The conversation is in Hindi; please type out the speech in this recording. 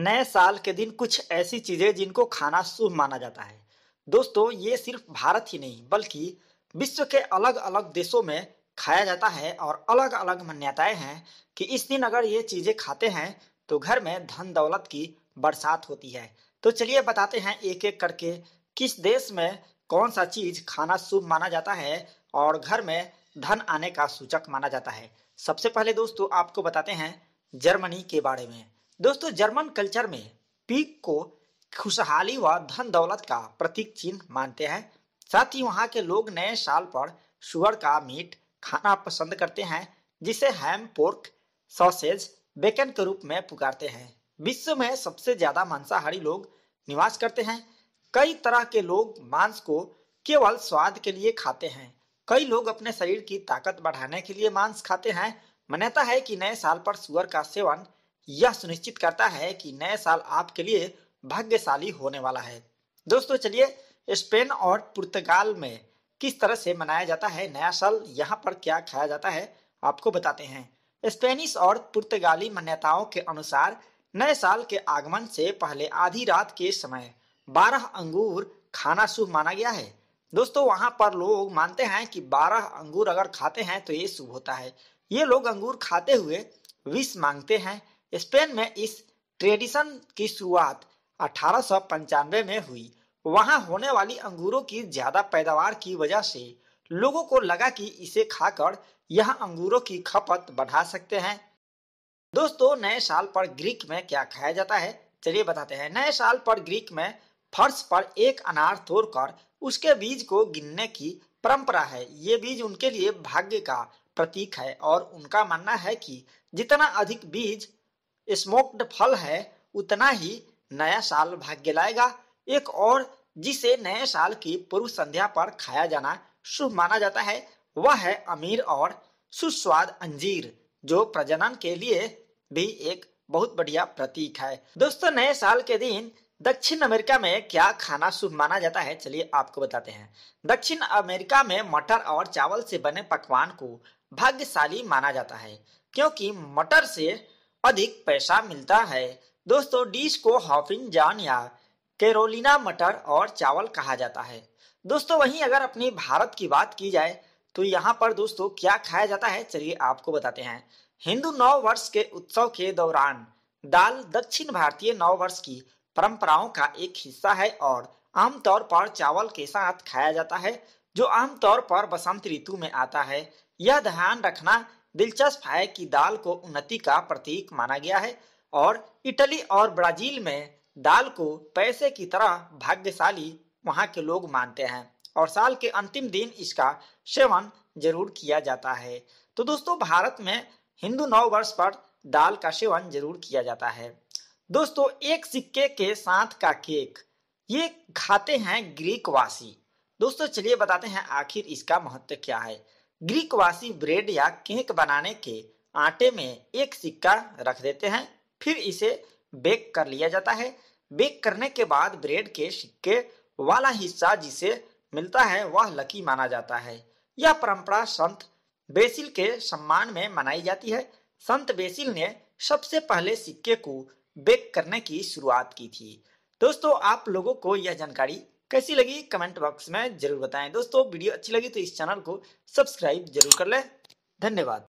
नए साल के दिन कुछ ऐसी चीजें जिनको खाना शुभ माना जाता है दोस्तों ये सिर्फ भारत ही नहीं बल्कि विश्व के अलग अलग देशों में खाया जाता है और अलग अलग मान्यताएं हैं कि इस दिन अगर ये चीजें खाते हैं तो घर में धन दौलत की बरसात होती है तो चलिए बताते हैं एक एक करके किस देश में कौन सा चीज खाना शुभ माना जाता है और घर में धन आने का सूचक माना जाता है सबसे पहले दोस्तों आपको बताते हैं जर्मनी के बारे में दोस्तों जर्मन कल्चर में पीक को खुशहाली व धन दौलत का प्रतीक चिन्ह मानते हैं साथ ही वहाँ के लोग नए साल पर सुअर का मीट खाना पसंद करते हैं जिसे हैम पोर्क सॉसेज बेकन के रूप में पुकारते हैं विश्व में सबसे ज्यादा मांसाहारी लोग निवास करते हैं कई तरह के लोग मांस को केवल स्वाद के लिए खाते हैं कई लोग अपने शरीर की ताकत बढ़ाने के लिए मांस खाते हैं मान्यता है कि नए साल पर सुअर का सेवन यह सुनिश्चित करता है कि नए साल आपके लिए भाग्यशाली होने वाला है दोस्तों चलिए स्पेन और पुर्तगाल में किस तरह से मनाया जाता है नया साल यहाँ पर क्या खाया जाता है आपको बताते हैं स्पेनिश और पुर्तगाली मान्यताओं के अनुसार नए साल के आगमन से पहले आधी रात के समय बारह अंगूर खाना शुभ माना गया है दोस्तों वहां पर लोग मानते हैं कि बारह अंगूर अगर खाते हैं तो ये शुभ होता है ये लोग अंगूर खाते हुए विष मांगते हैं स्पेन में इस ट्रेडिशन की शुरुआत अठारह में हुई वहां होने वाली अंगूरों की ज्यादा पैदावार की वजह से लोगों को लगा कि इसे खाकर यह अंगूरों की खपत बढ़ा सकते हैं दोस्तों नए साल पर ग्रीक में क्या खाया जाता है चलिए बताते हैं नए साल पर ग्रीक में फर्श पर एक अनार तोड़कर उसके बीज को गिनने की परंपरा है ये बीज उनके लिए भाग्य का प्रतीक है और उनका मानना है कि जितना अधिक बीज स्मोक्ड फल है उतना ही नया साल भाग्य लाएगा एक और जिसे नए साल की पूर्व संध्या पर खाया जाना शुभ माना जाता है वह है अमीर और सुस्वाद अंजीर जो प्रजनन के लिए भी एक बहुत बढ़िया प्रतीक है दोस्तों नए साल के दिन दक्षिण अमेरिका में क्या खाना शुभ माना जाता है चलिए आपको बताते हैं दक्षिण अमेरिका में मटर और चावल से बने पकवान को भाग्यशाली माना जाता है क्योंकि मटर से अधिक पैसा मिलता है दोस्तों डिश को हॉफिन जान या केरोलिना मटर और चावल कहा जाता है दोस्तों वहीं अगर अपने भारत की बात की जाए तो यहाँ पर दोस्तों क्या खाया जाता है चलिए आपको बताते हैं हिंदू नव वर्ष के उत्सव के दौरान दाल दक्षिण भारतीय नव वर्ष की परंपराओं का एक हिस्सा है और आमतौर पर चावल के साथ खाया जाता है जो आमतौर पर बसंत ऋतु में आता है यह ध्यान रखना दिलचस्प है कि दाल को उन्नति का प्रतीक माना गया है और इटली और ब्राजील में दाल को पैसे की तरह भाग्यशाली वहाँ के लोग मानते हैं और साल के अंतिम दिन इसका सेवन जरूर किया जाता है तो दोस्तों भारत में हिंदू नव वर्ष पर दाल का सेवन जरूर किया जाता है दोस्तों एक सिक्के के साथ का केक ये खाते हैं ग्रीक वासी दोस्तों चलिए बताते हैं आखिर इसका महत्व क्या है ग्रीकवासी ब्रेड या केक बनाने के आटे में एक सिक्का रख देते हैं फिर इसे बेक कर लिया जाता है बेक करने के बाद ब्रेड के सिक्के वाला हिस्सा जिसे मिलता है वह लकी माना जाता है यह परंपरा संत बेसिल के सम्मान में मनाई जाती है संत बेसिल ने सबसे पहले सिक्के को बेक करने की शुरुआत की थी दोस्तों आप लोगों को यह जानकारी कैसी लगी कमेंट बॉक्स में जरूर बताएं दोस्तों वीडियो अच्छी लगी तो इस चैनल को सब्सक्राइब जरूर कर लें धन्यवाद